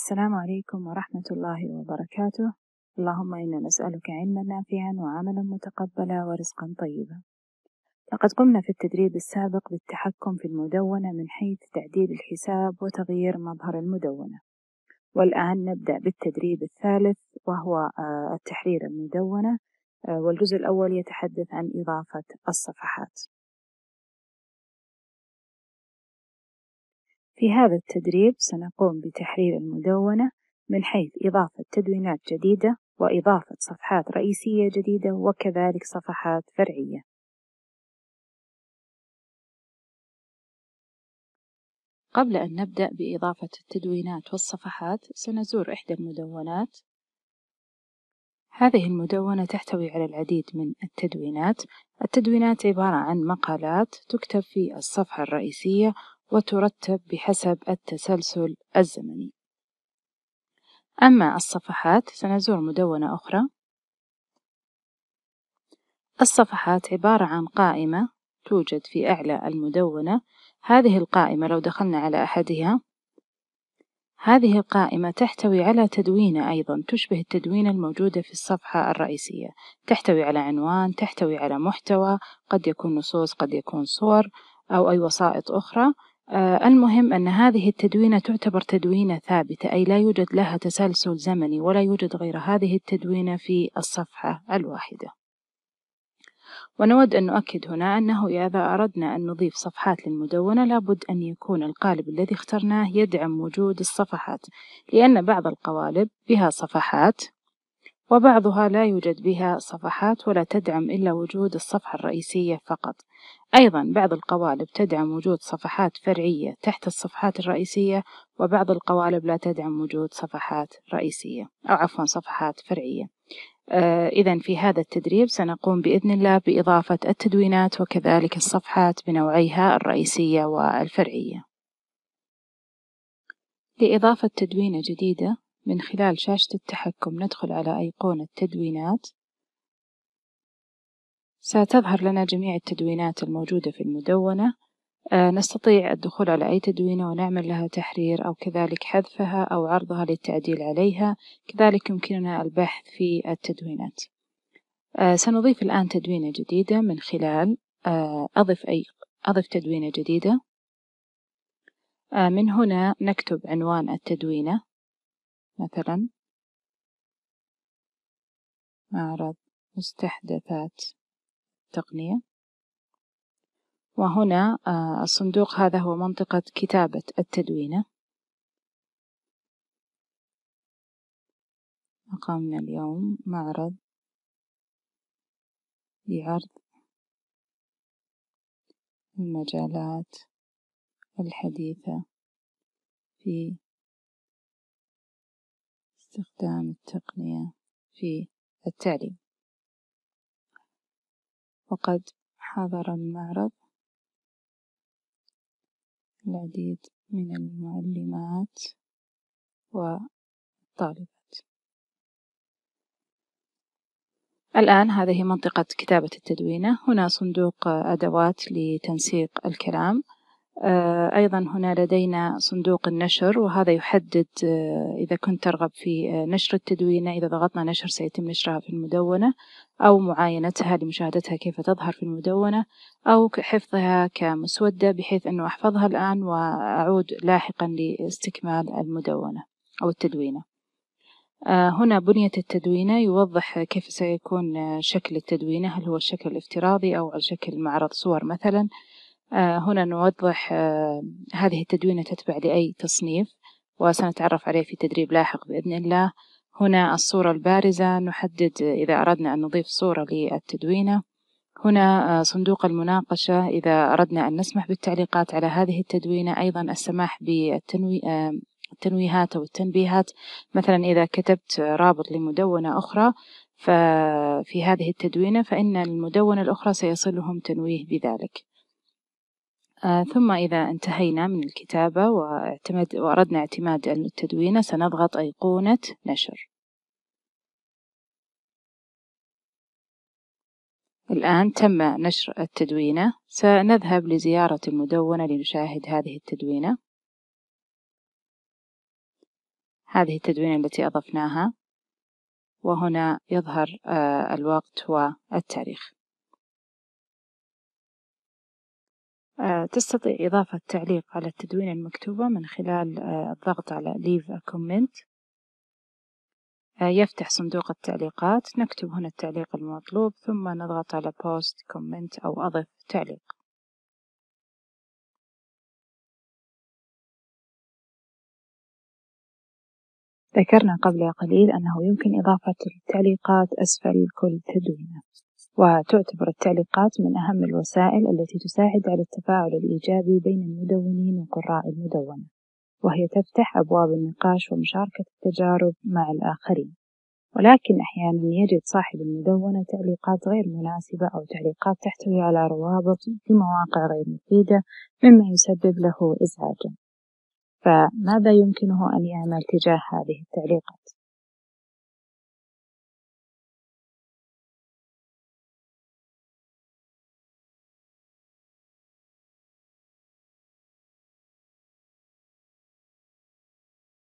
السلام عليكم ورحمة الله وبركاته اللهم إنا نسألك علما نافعا وعملا متقبلا ورزقا طيبا لقد قمنا في التدريب السابق بالتحكم في المدونة من حيث تعديل الحساب وتغيير مظهر المدونة والآن نبدأ بالتدريب الثالث وهو آه، تحرير المدونة آه، والجزء الأول يتحدث عن إضافة الصفحات في هذا التدريب سنقوم بتحرير المدونة من حيث إضافة تدوينات جديدة وإضافة صفحات رئيسية جديدة وكذلك صفحات فرعية قبل أن نبدأ بإضافة التدوينات والصفحات سنزور إحدى المدونات هذه المدونة تحتوي على العديد من التدوينات التدوينات عبارة عن مقالات تكتب في الصفحة الرئيسية وترتب بحسب التسلسل الزمني أما الصفحات سنزور مدونة أخرى الصفحات عبارة عن قائمة توجد في أعلى المدونة هذه القائمة لو دخلنا على أحدها هذه القائمة تحتوي على تدوينة أيضا تشبه التدوينة الموجودة في الصفحة الرئيسية تحتوي على عنوان تحتوي على محتوى قد يكون نصوص قد يكون صور أو أي وسائط أخرى آه، المهم أن هذه التدوينة تعتبر تدوينة ثابتة أي لا يوجد لها تسلسل زمني ولا يوجد غير هذه التدوينة في الصفحة الواحدة ونود أن نؤكد هنا أنه إذا أردنا أن نضيف صفحات للمدونة لابد أن يكون القالب الذي اخترناه يدعم وجود الصفحات لأن بعض القوالب بها صفحات وبعضها لا يوجد بها صفحات ولا تدعم إلا وجود الصفحة الرئيسية فقط أيضا بعض القوالب تدعم وجود صفحات فرعية تحت الصفحات الرئيسية وبعض القوالب لا تدعم وجود صفحات رئيسية أو عفوا صفحات فرعية آه إذا في هذا التدريب سنقوم بإذن الله بإضافة التدوينات وكذلك الصفحات بنوعيها الرئيسية والفرعية لإضافة تدوينة جديدة من خلال شاشة التحكم ندخل على أيقونة تدوينات ستظهر لنا جميع التدوينات الموجودة في المدونة آه، نستطيع الدخول على أي تدوينة ونعمل لها تحرير أو كذلك حذفها أو عرضها للتعديل عليها كذلك يمكننا البحث في التدوينات آه، سنضيف الآن تدوينة جديدة من خلال آه، أضف, أي أضف تدوينة جديدة من هنا نكتب عنوان التدوينة مثلا معرض مستحدثات التقنية وهنا آه، الصندوق هذا هو منطقة كتابة التدوينة أقامنا اليوم معرض لعرض المجالات الحديثة في استخدام التقنية في التعليم وقد حضر المعرض العديد من المعلمات والطالبات الآن هذه منطقة كتابة التدوينة هنا صندوق أدوات لتنسيق الكلام آه، أيضا هنا لدينا صندوق النشر وهذا يحدد آه، إذا كنت ترغب في آه، نشر التدوينة إذا ضغطنا نشر سيتم نشرها في المدونة أو معاينتها لمشاهدتها كيف تظهر في المدونة أو حفظها كمسودة بحيث أنه أحفظها الآن وأعود لاحقا لاستكمال المدونة أو التدوينة هنا بنية التدوينة يوضح كيف سيكون شكل التدوينة هل هو الشكل الافتراضي أو على شكل معرض صور مثلا آه، هنا نوضح آه، هذه التدوينة تتبع لأي تصنيف وسنتعرف عليه في تدريب لاحق بإذن الله هنا الصورة البارزة نحدد إذا أردنا أن نضيف صورة للتدوينة هنا آه، صندوق المناقشة إذا أردنا أن نسمح بالتعليقات على هذه التدوينة أيضا السماح بالتنويهات أو التنبيهات مثلا إذا كتبت رابط لمدونة أخرى ففي هذه التدوينة فإن المدونة الأخرى سيصلهم تنويه بذلك آه، ثم إذا انتهينا من الكتابة واعتمد وأردنا اعتماد التدوينة سنضغط أيقونة نشر الآن تم نشر التدوينة سنذهب لزيارة المدونة لنشاهد هذه التدوينة هذه التدوينة التي أضفناها وهنا يظهر آه، الوقت والتاريخ آه، تستطيع إضافة تعليق على التدوينة المكتوبة من خلال آه، الضغط على Leave a Comment آه، يفتح صندوق التعليقات نكتب هنا التعليق المطلوب ثم نضغط على Post Comment أو أضف تعليق ذكرنا قبل قليل أنه يمكن إضافة التعليقات أسفل كل تدوينة وتعتبر التعليقات من أهم الوسائل التي تساعد على التفاعل الإيجابي بين المدونين وقراء المدونة وهي تفتح أبواب النقاش ومشاركة التجارب مع الآخرين ولكن أحيانا يجد صاحب المدونة تعليقات غير مناسبة أو تعليقات تحتوي على روابط في مواقع غير مفيدة مما يسبب له إزعاجا فماذا يمكنه أن يعمل تجاه هذه التعليقات؟